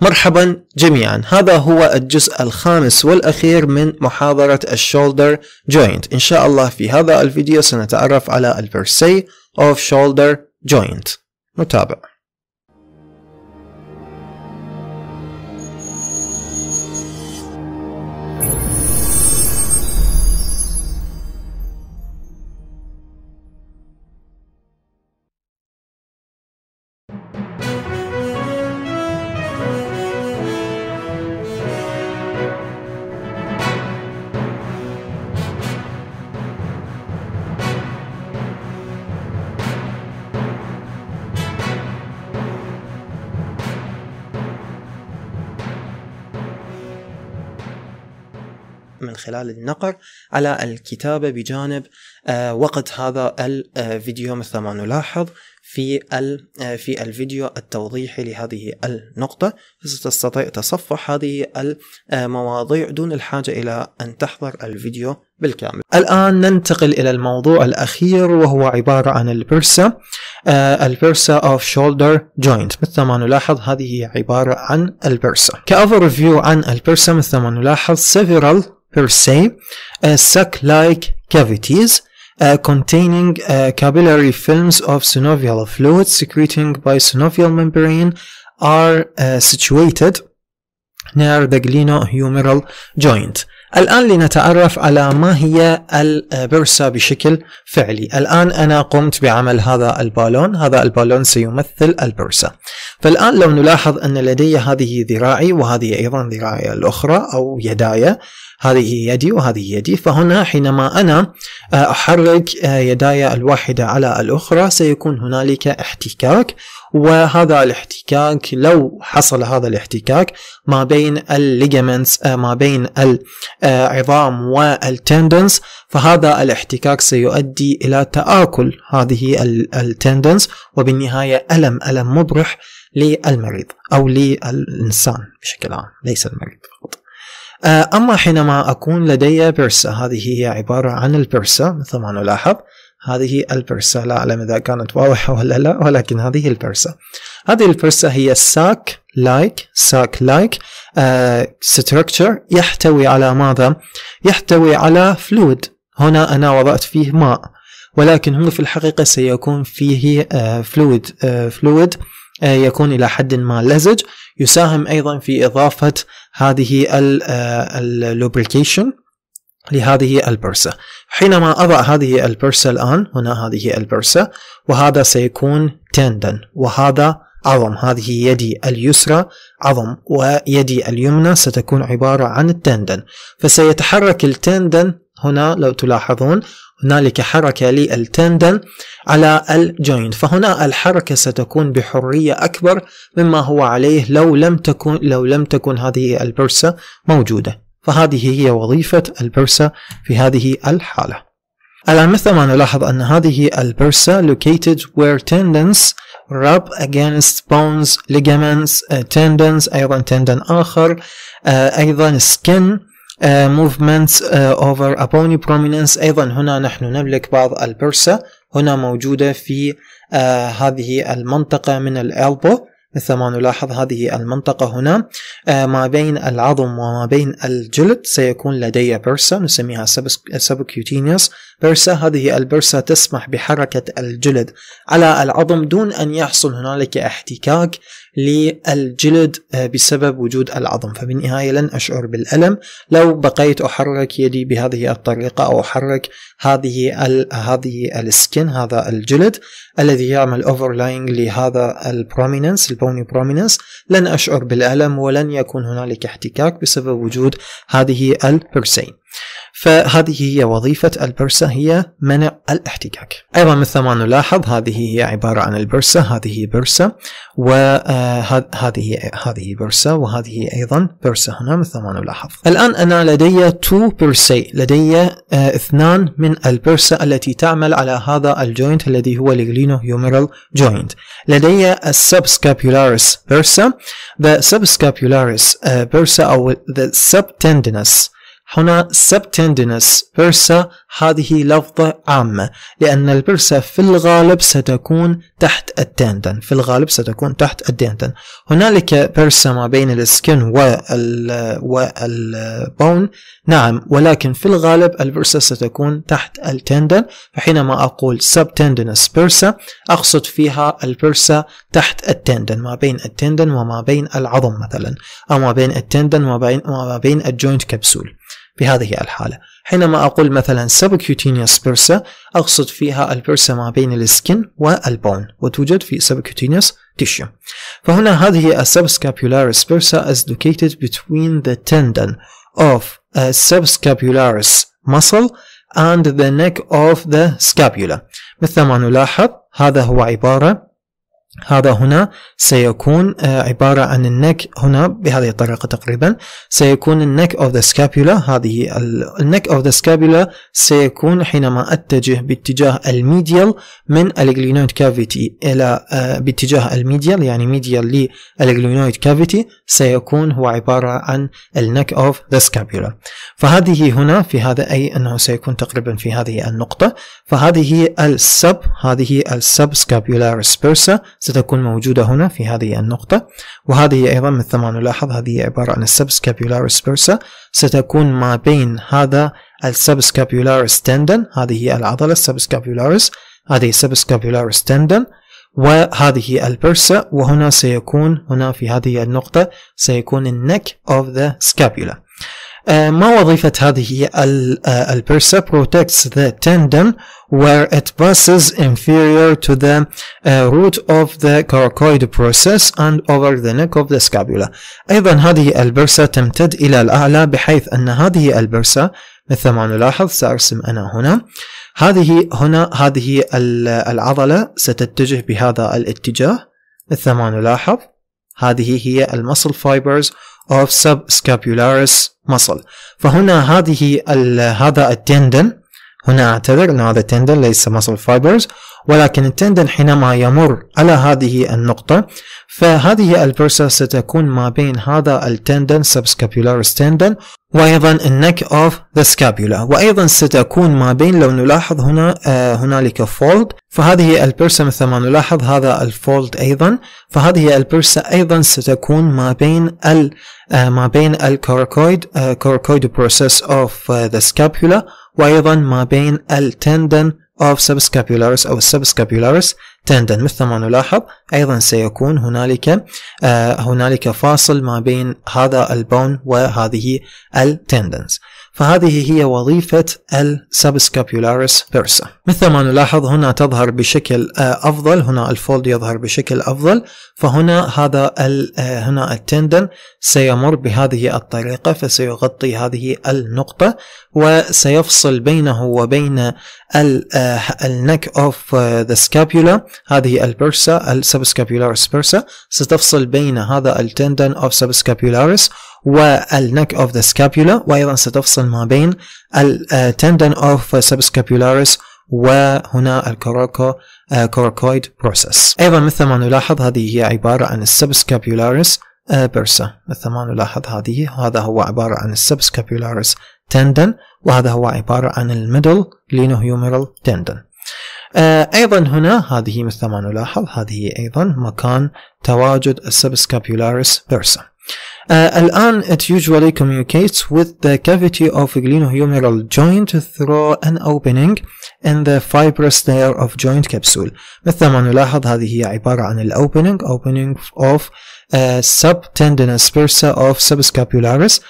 مرحبا جميعا هذا هو الجزء الخامس والأخير من محاضرة الشولدر جوينت إن شاء الله في هذا الفيديو سنتعرف على البرسي of shoulder joint متابع خلال النقر على الكتابة بجانب آه، وقت هذا الفيديو آه، مثل ما نلاحظ في آه، في الفيديو التوضيحي لهذه النقطة فستستطيع تصفح هذه المواضيع دون الحاجة إلى أن تحضر الفيديو بالكامل الآن ننتقل إلى الموضوع الأخير وهو عبارة عن البرسا البرسا أوف شولدر جوينت مثل ما نلاحظ هذه عبارة عن البرسا كأوفر فيو عن البرسا مثل ما نلاحظ several per se, sac-like cavities uh, containing uh, capillary films of synovial fluid secreting by synovial membrane are uh, situated near the glenohumeral joint. الآن لنتعرف على ما هي البرسة آه، بشكل فعلي الآن أنا قمت بعمل هذا البالون هذا البالون سيمثل البرسة فالآن لو نلاحظ أن لدي هذه ذراعي وهذه أيضا ذراعي الأخرى أو يداي هذه يدي وهذه يدي فهنا حينما أنا آه، أحرك آه، يداي الواحدة على الأخرى سيكون هنالك احتكاك وهذا الاحتكاك لو حصل هذا الاحتكاك ما بين الليجمنتس ما بين آه، عظام والتندنس فهذا الاحتكاك سيؤدي إلى تآكل هذه التندنس وبالنهاية ألم ألم مبرح للمريض أو للإنسان بشكل عام ليس المريض فقط آه، أما حينما أكون لدي برسة هذه هي عبارة عن البرسة مثل ما نلاحظ هذه البرسة لا أعلم إذا كانت واضحة ولا لا ولكن هذه البرسة هذه البرسة هي ساك لايك ساك لايك ستركتشر يحتوي على ماذا؟ يحتوي على فلويد هنا أنا وضعت فيه ماء ولكن هو في الحقيقة سيكون فيه فلويد آه، فلويد آه، آه، يكون إلى حد ما لزج يساهم أيضا في إضافة هذه اللوبريكيشن لهذه البرسة حينما أضع هذه البرسة الآن هنا هذه البرسة وهذا سيكون تندن وهذا عظم هذه يدي اليسرى عظم ويدي اليمنى ستكون عبارة عن التندن فسيتحرك التندن هنا لو تلاحظون هنالك حركة للتندن على الجوينت فهنا الحركة ستكون بحرية أكبر مما هو عليه لو لم تكن لو لم تكن هذه البرسة موجودة فهذه هي وظيفة البرسة في هذه الحالة الآن مثل ما نلاحظ أن هذه البرسة located where tendons rub against bones ligaments uh, tendons أيضا tendon آخر uh, أيضا skin uh, movements uh, over a bony prominence أيضا هنا نحن نملك بعض البرسة هنا موجودة في uh, هذه المنطقة من الألبو مثل ما نلاحظ هذه المنطقة هنا آه، ما بين العظم وما بين الجلد سيكون لدي برسة نسميها subcutaneous برسة هذه البرسة تسمح بحركة الجلد على العظم دون أن يحصل هنالك احتكاك للجلد آه، بسبب وجود العظم فبالنهاية لن أشعر بالألم لو بقيت أحرك يدي بهذه الطريقة أو أحرك هذه الـ هذه السكن هذا الجلد الذي يعمل اوفرلاينج لهذا البروميننس البوني بروميننس لن أشعر بالألم ولن يكون هنالك احتكاك بسبب وجود هذه البرسين فهذه هي وظيفة البرسة هي منع الاحتكاك أيضا مثل ما نلاحظ هذه هي عبارة عن البرسة هذه آه، برسة وهذه هذه برسة وهذه أيضا برسة هنا مثل ما نلاحظ الآن أنا لدي تو برسي لدي آه، اثنان من البرسة التي تعمل على هذا الجوينت الذي هو الجلينو هيوميرال جوينت لدي السبسكابيولاريس برسة the subscapularis uh, آه، bursa أو the subtendinous هنا سبتندنس بيرسا هذه لفظة عامة لأن البيرسا في الغالب ستكون تحت التندن في الغالب ستكون تحت التندن هنالك بيرسا ما بين السكن وال والبون نعم ولكن في الغالب البيرسا ستكون تحت التندن فحينما أقول سبتندنس بيرسا أقصد فيها البيرسا تحت التندن ما بين التندن وما بين العظم مثلا أو ما بين التندن وما بين الجوينت كبسول في هذه الحالة حينما أقول مثلا subcutaneous bursa أقصد فيها البرسة ما بين السكن والبون وتوجد في subcutaneous tissue فهنا هذه subscapularis bursa is located between the tendon of a subscapularis muscle and the neck of the scapula مثل ما نلاحظ هذا هو عبارة هذا هنا سيكون آه، عبارة عن النك هنا بهذه الطريقة تقريبا سيكون النك of the scapula هذه النك of the scapula سيكون حينما أتجه باتجاه الميديال من الجلينويد كافيتي إلى آه، باتجاه الميديال يعني ميديال للجلينويد كافيتي سيكون هو عبارة عن النك of the scapula فهذه هنا في هذا أي أنه سيكون تقريبا في هذه النقطة فهذه السب هذه السب scapularis bursa ستكون موجودة هنا في هذه النقطة وهذه أيضا مثل ما نلاحظ هذه عبارة عن السبسكابيولاريس بيرسا ستكون ما بين هذا السبسكابيولاريس تندن هذه هي العضلة السبسكابيولاريس هذه السبسكابيولاريس تندن وهذه البرسا وهنا سيكون هنا في هذه النقطة سيكون النك of the scapula آه، ما وظيفة هذه البرسة آه، protects the tendon where it passes inferior to the آه، root of the coracoid process and over the neck of the scapula أيضا هذه البرسة تمتد إلى الأعلى بحيث أن هذه البرسة مثل ما نلاحظ سأرسم أنا هنا هذه هنا هذه العضلة ستتجه بهذا الاتجاه مثل ما نلاحظ هذه هي المصل فايبرز of subscapularis muscle فهنا هذه هذا التندن هنا اعتذر انه هذا التندن ليس muscle fibers ولكن التندن حينما يمر على هذه النقطة فهذه البرسة ستكون ما بين هذا التندن subscapularis tendon وأيضا النك أوف ذا سكابولا وأيضا ستكون ما بين لو نلاحظ هنا آه هنالك فولد فهذه البرسة مثل ما نلاحظ هذا الفولد أيضا فهذه البرسة أيضا ستكون ما بين ال آه ما بين الكوركويد كوركويد بروسيس أوف ذا سكابولا وأيضا ما بين التندن of subscapularis أو subscapularis tendon مثل ما نلاحظ أيضا سيكون هنالك آه هنالك فاصل ما بين هذا البون وهذه التندنز فهذه هي وظيفة السبسكابيولاريس بيرسا مثل ما نلاحظ هنا تظهر بشكل آه، أفضل هنا الفولد يظهر بشكل أفضل فهنا هذا آه، هنا التندن سيمر بهذه الطريقة فسيغطي هذه النقطة وسيفصل بينه وبين النك اوف ذا سكابيولا هذه البرسا السبسكابيولاريس بيرسا ستفصل بين هذا التندن اوف سبسكابيولاريس والنك اوف ذا سكابيولا وايضا ستفصل ما بين التندن اوف سبسكابيولاريس وهنا الكوروكو كوروكويد بروسس ايضا مثل ما نلاحظ هذه هي عباره عن السبسكابيولاريس آه، بيرسا مثل ما نلاحظ هذه هذا هو عباره عن السبسكابيولاريس تندن وهذا هو عباره عن الميدل لينوهيوميرال تندن أيضا هنا هذه مثل ما نلاحظ هذه أيضا مكان تواجد السبسكابيولاريس بيرسا Uh, الآن it usually communicates with the cavity of glenohumeral joint through an opening in the fibrous layer of joint capsule مثل ما نلاحظ هذه هي عبارة عن ال opening opening of uh, subtendinous bursa of subscapularis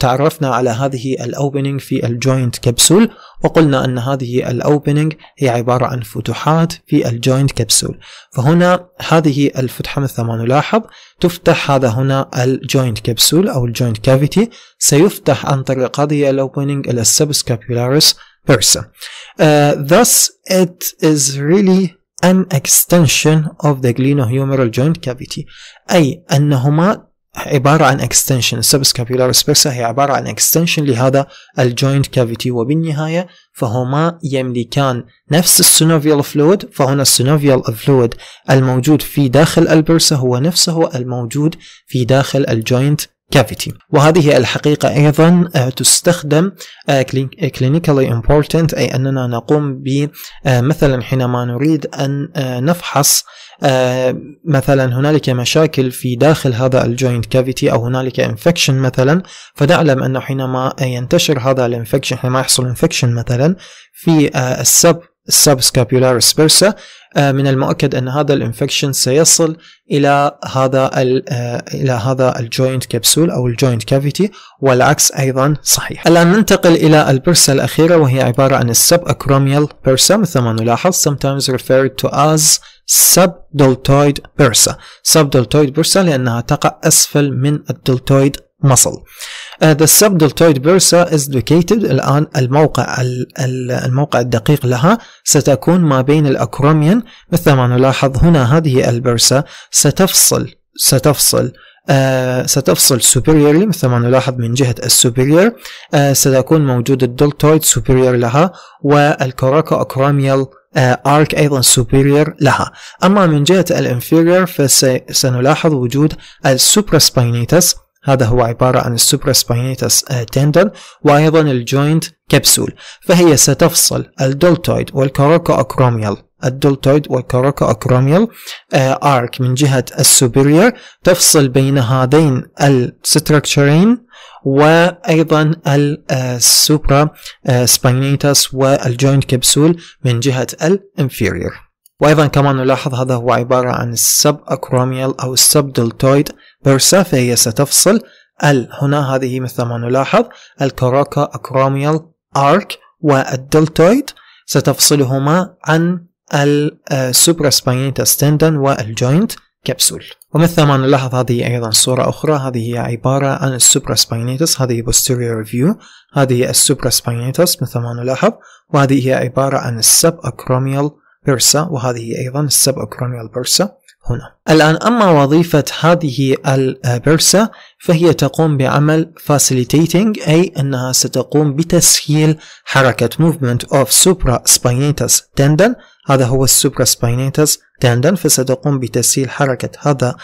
تعرفنا على هذه ال opening في joint capsule وقلنا أن هذه ال opening هي عبارة عن فتحات في ال joint capsule فهنا هذه الفتحة مثل ما نلاحظ تفتح هذا هنا ال joint capsule أو ال joint cavity سيفتح عن طريق هذه ال opening إلى subscapularis person. Uh, thus, it is really an extension of the glenohumeral joint cavity أي أنهما عبارة عن extension subscapular spursa هي عبارة عن extension لهذا الجوينت كافيتي وبالنهاية فهما يملكان نفس synovial فلويد فهنا synovial فلويد الموجود في داخل البرسة هو نفسه الموجود في داخل الجوينت كافيتي وهذه الحقيقة أيضا آه، تستخدم آه، آه، clinically important أي أننا نقوم بمثلا حينما نريد أن نفحص مثلا هنالك مشاكل في داخل هذا الجوينت كافيتي أو هنالك انفكشن مثلا فنعلم أنه حينما ينتشر هذا الانفكشن حينما يحصل انفكشن مثلا في السب السب سكابيولار سبيرسا آه، من المؤكد ان هذا الانفكشن سيصل الى هذا آه، الى هذا الجوينت كبسول او الجوينت كافيتي والعكس ايضا صحيح. الان ننتقل الى البرسه الاخيره وهي عباره عن السب اكروميال برسا مثل ما نلاحظ sometimes referred to as subdeltoid سب subdeltoid بيرسا لأنها تقع أسفل من الدلتويد muscle آه، the subdeltoid bursa is located الان الموقع الموقع الدقيق لها ستكون ما بين الأكروميان مثل ما نلاحظ هنا هذه البرسا ستفصل ستفصل uh, ستفصل superiorly مثل ما نلاحظ من جهة السوبرير uh, آه، ستكون موجود الدلتويد superior لها والكوراكو أكروميال ارك uh, ايضا سوبيريور لها اما من جهه الانفيريور فسنلاحظ وجود السوبراسباينيتس هذا هو عبارة عن السوبراسباينيتس آه، تندر وأيضا الجوينت كبسول فهي ستفصل الدولتويد والكاروكو أكروميال الدولتويد والكاروكو أكروميال آرك آه، من جهة السوبريور تفصل بين هذين الستركتشرين وايضا السوبرا سباينيتس والجوينت كبسول من جهه الانفيريور وأيضا كما نلاحظ هذا هو عبارة عن السب أكروميال أو السب دلتويد بيرسا فهي ستفصل ال هنا هذه مثل ما نلاحظ الكروكا أكروميال أرك والدلتويد ستفصلهما عن السوبراسبينيتا ستندن والجوينت كبسول ومثل ما نلاحظ هذه أيضا صورة أخرى هذه هي عبارة عن سباينيتس هذه posterior view هذه سباينيتس مثل ما نلاحظ وهذه هي عبارة عن السب أكروميال بيرسا وهذه أيضا السبأكرونيال بيرسا هنا الآن أما وظيفة هذه البيرسا فهي تقوم بعمل facilitating أي أنها ستقوم بتسهيل حركة movement of supraspinatus tendon هذا هو السوبرا سباينيتس tendon فستقوم بتسهيل حركة هذا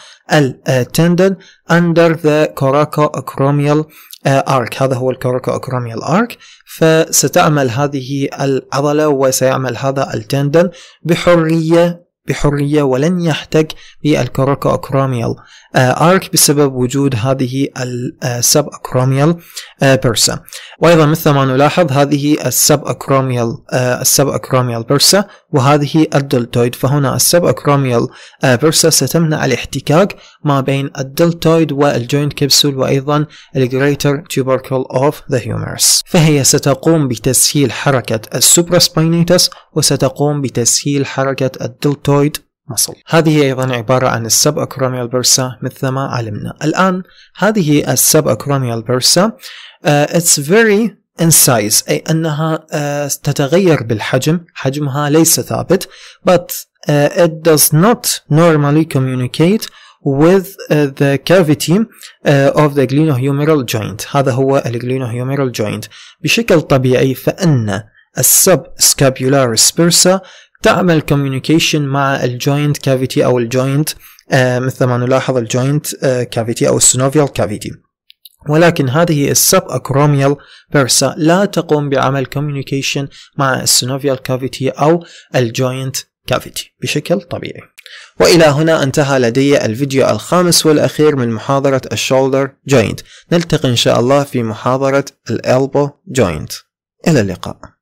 التندن under the coracoacromial آه، arc هذا هو الكوراكوأكروميال arc فستعمل هذه العضلة وسيعمل هذا التندن بحرية بحرية ولن يحتك بالكراكا أكراميال آه، أرك بسبب وجود هذه السب أكراميال آه، بيرسا وأيضا مثل ما نلاحظ هذه السب أكراميال آه، السب أكراميال بيرسا وهذه الدلتويد فهنا السب أكراميال بيرسا ستمنع الاحتكاك ما بين الدلتويد والجوينت كبسول وأيضا الجريتر tubercle of the humerus فهي ستقوم بتسهيل حركة السوبراسبينيتس وستقوم بتسهيل حركة الدلتويد Hyoid muscle هذه أيضا عبارة عن السب أكرونيال bursa مثل ما علمنا الآن هذه السب أكرونيال bursa uh, it's very in size أي أنها uh, تتغير بالحجم حجمها ليس ثابت but uh, it does not normally communicate with uh, the cavity uh, of the glenohumeral joint هذا هو الglenohumeral joint بشكل طبيعي فإن السب scapularis bursa تعمل كوميونيكيشن مع الجوينت كافيتي او الجوينت آه، مثل ما نلاحظ الجوينت كافيتي آه، او السنوفيال كافيتي ولكن هذه السب اكروميال بيرسا لا تقوم بعمل كوميونيكيشن مع السنوفيال كافيتي او الجوينت كافيتي بشكل طبيعي وإلى هنا انتهى لدي الفيديو الخامس والأخير من محاضرة الشولدر جوينت نلتقي إن شاء الله في محاضرة الألبو جوينت إلى اللقاء